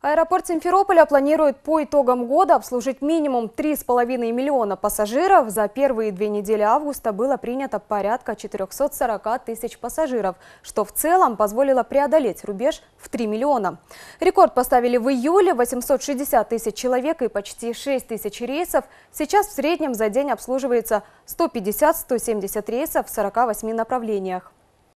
Аэропорт Симферополя планирует по итогам года обслужить минимум 3,5 миллиона пассажиров. За первые две недели августа было принято порядка 440 тысяч пассажиров, что в целом позволило преодолеть рубеж в 3 миллиона. Рекорд поставили в июле – 860 тысяч человек и почти 6 тысяч рейсов. Сейчас в среднем за день обслуживается 150-170 рейсов в 48 направлениях.